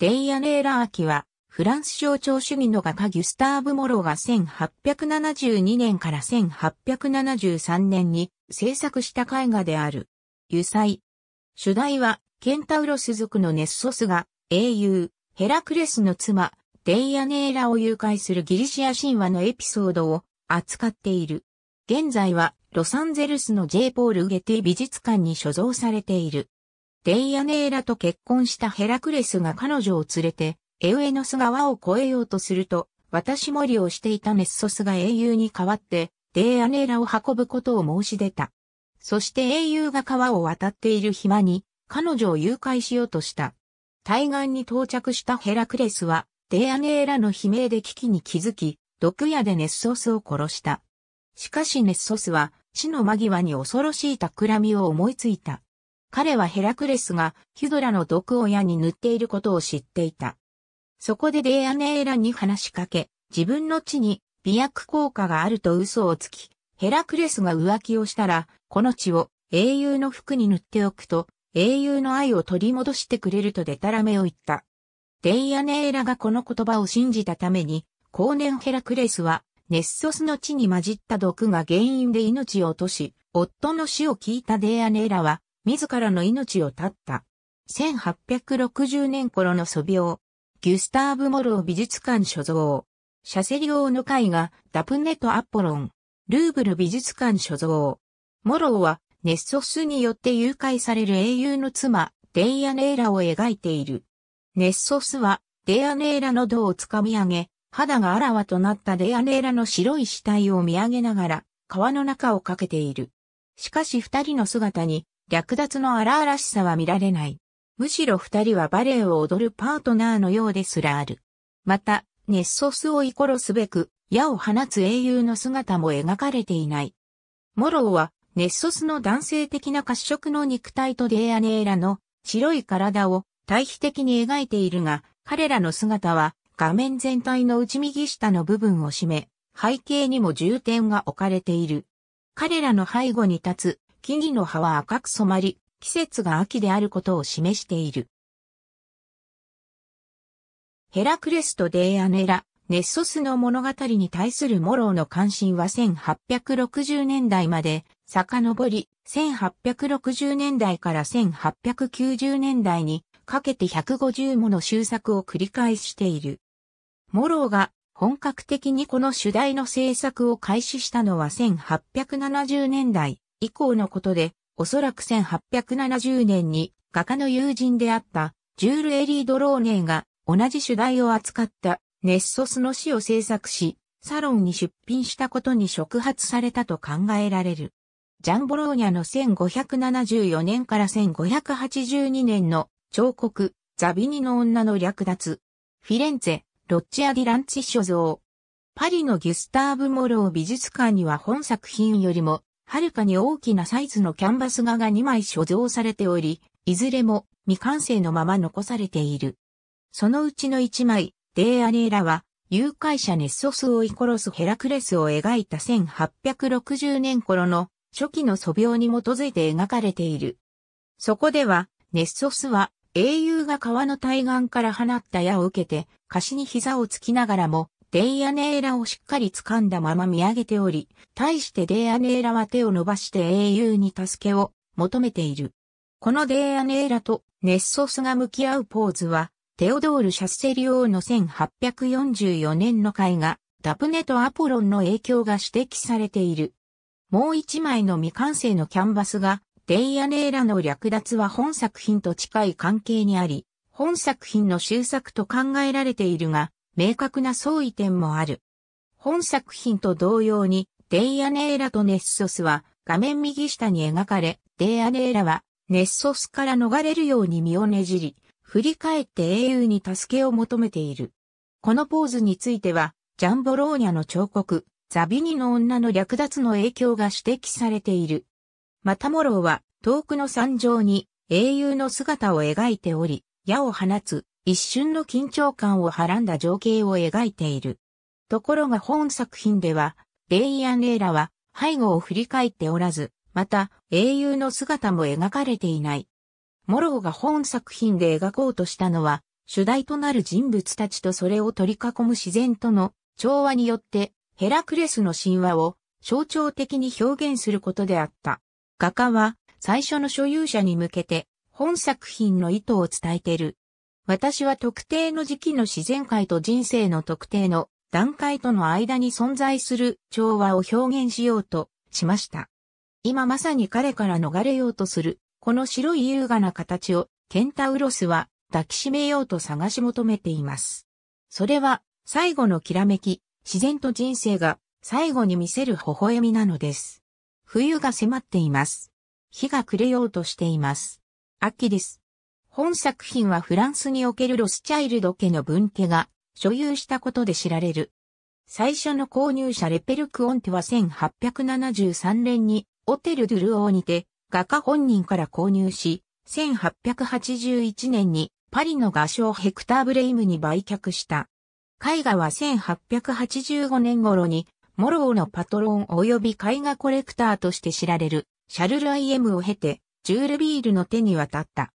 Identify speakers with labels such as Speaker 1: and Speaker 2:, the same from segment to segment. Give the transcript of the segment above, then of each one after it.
Speaker 1: デイアネーラ秋は、フランス象徴主義の画家ギュスターブ・モロが1872年から1873年に制作した絵画である。油彩。主題は、ケンタウロス族のネッソスが、英雄、ヘラクレスの妻、デイアネーラを誘拐するギリシア神話のエピソードを扱っている。現在は、ロサンゼルスの J. ポール・ゲティ美術館に所蔵されている。デイアネーラと結婚したヘラクレスが彼女を連れて、エウエノス川を越えようとすると、私森をしていたネッソスが英雄に代わって、デイアネーラを運ぶことを申し出た。そして英雄が川を渡っている暇に、彼女を誘拐しようとした。対岸に到着したヘラクレスは、デイアネーラの悲鳴で危機に気づき、毒矢でネッソスを殺した。しかしネッソスは、死の間際に恐ろしい企みを思いついた。彼はヘラクレスがヒドラの毒を矢に塗っていることを知っていた。そこでデイアネーラに話しかけ、自分の地に美薬効果があると嘘をつき、ヘラクレスが浮気をしたら、この地を英雄の服に塗っておくと、英雄の愛を取り戻してくれるとデタラメを言った。デイアネーラがこの言葉を信じたために、後年ヘラクレスは、ネッソスの地に混じった毒が原因で命を落とし、夫の死を聞いたデイアネーラは、自らの命を絶った。1860年頃の素描、ギュスターブ・モロー美術館所蔵、シャセリオーの絵画、ダプネとアポロン、ルーブル美術館所蔵。モローは、ネッソスによって誘拐される英雄の妻、デイアネーラを描いている。ネッソスは、デイアネーラの胴をつかみ上げ、肌があらわとなったデイアネーラの白い死体を見上げながら、川の中をかけている。しかし二人の姿に略奪の荒々しさは見られない。むしろ二人はバレエを踊るパートナーのようですらある。また、ネッソスを追い殺すべく、矢を放つ英雄の姿も描かれていない。モローは、ネッソスの男性的な褐色の肉体とデーアネーラの白い体を対比的に描いているが、彼らの姿は画面全体の内右下の部分を占め、背景にも重点が置かれている。彼らの背後に立つ木々の葉は赤く染まり、季節が秋であることを示している。ヘラクレスとデイアネラ、ネッソスの物語に対するモローの関心は1860年代まで遡り、1860年代から1890年代にかけて150もの修作を繰り返している。モローが本格的にこの主題の制作を開始したのは1870年代以降のことで、おそらく1870年に画家の友人であったジュール・エリー・ドローネーが同じ主題を扱ったネッソスの詩を制作し、サロンに出品したことに触発されたと考えられる。ジャン・ボローニャの1574年から1582年の彫刻、ザビニの女の略奪。フィレンツェ、ロッチア・ディ・ランチ所蔵。パリのギュスターブ・モロー美術館には本作品よりもはるかに大きなサイズのキャンバス画が2枚所蔵されており、いずれも未完成のまま残されている。そのうちの1枚、デーアネーラは、誘拐者ネッソスを追い殺すヘラクレスを描いた1860年頃の初期の素描に基づいて描かれている。そこでは、ネッソスは英雄が川の対岸から放った矢を受けて、貸しに膝をつきながらも、デイアネーラをしっかり掴んだまま見上げており、対してデイアネーラは手を伸ばして英雄に助けを求めている。このデイアネーラとネッソスが向き合うポーズは、テオドール・シャッセリーの1844年の絵画、ダプネとアポロンの影響が指摘されている。もう一枚の未完成のキャンバスが、デイアネーラの略奪は本作品と近い関係にあり、本作品の終作と考えられているが、明確な相違点もある。本作品と同様に、デイアネーラとネッソスは画面右下に描かれ、デイアネーラはネッソスから逃れるように身をねじり、振り返って英雄に助けを求めている。このポーズについては、ジャンボローニャの彫刻、ザビニの女の略奪の影響が指摘されている。またモローは、遠くの山上に英雄の姿を描いており、矢を放つ一瞬の緊張感をはらんだ情景を描いている。ところが本作品では、レイアン・レイラは背後を振り返っておらず、また英雄の姿も描かれていない。モローが本作品で描こうとしたのは、主題となる人物たちとそれを取り囲む自然との調和によってヘラクレスの神話を象徴的に表現することであった。画家は最初の所有者に向けて本作品の意図を伝えている私は特定の時期の自然界と人生の特定の段階との間に存在する調和を表現しようとしました。今まさに彼から逃れようとする、この白い優雅な形をケンタウロスは抱きしめようと探し求めています。それは最後のきらめき、自然と人生が最後に見せる微笑みなのです。冬が迫っています。日が暮れようとしています。秋です。本作品はフランスにおけるロスチャイルド家の分家が所有したことで知られる。最初の購入者レペルクオンテは1873年にオテル・ドゥルオーにて画家本人から購入し、1881年にパリの画商ヘクター・ブレイムに売却した。絵画は1885年頃にモローのパトロン及び絵画コレクターとして知られるシャルル・アイ・エムを経てジュール・ビールの手に渡った。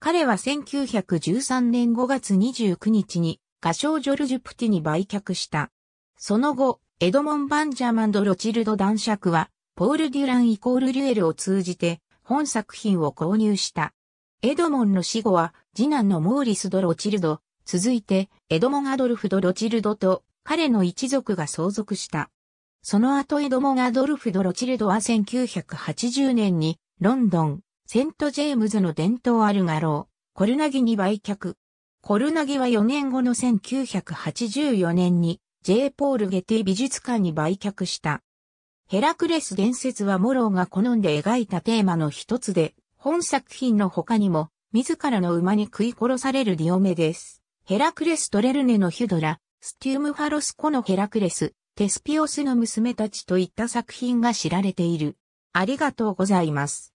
Speaker 1: 彼は1913年5月29日に歌唱ジョルジュ・プティに売却した。その後、エドモン・バンジャマンド・ロチルド男爵は、ポール・デュランイコール・リュエルを通じて、本作品を購入した。エドモンの死後は、次男のモーリス・ド・ロチルド、続いて、エドモン・アドルフ・ド・ロチルドと、彼の一族が相続した。その後エドモン・アドルフ・ド・ロチルドは1980年に、ロンドン、セント・ジェームズの伝統ある画廊、コルナギに売却。コルナギは4年後の1984年に J. ポール・ゲティ美術館に売却した。ヘラクレス伝説はモローが好んで描いたテーマの一つで、本作品の他にも、自らの馬に食い殺されるディオメです。ヘラクレス・トレルネのヒュドラ、スティウム・ファロスコのヘラクレス、テスピオスの娘たちといった作品が知られている。ありがとうございます。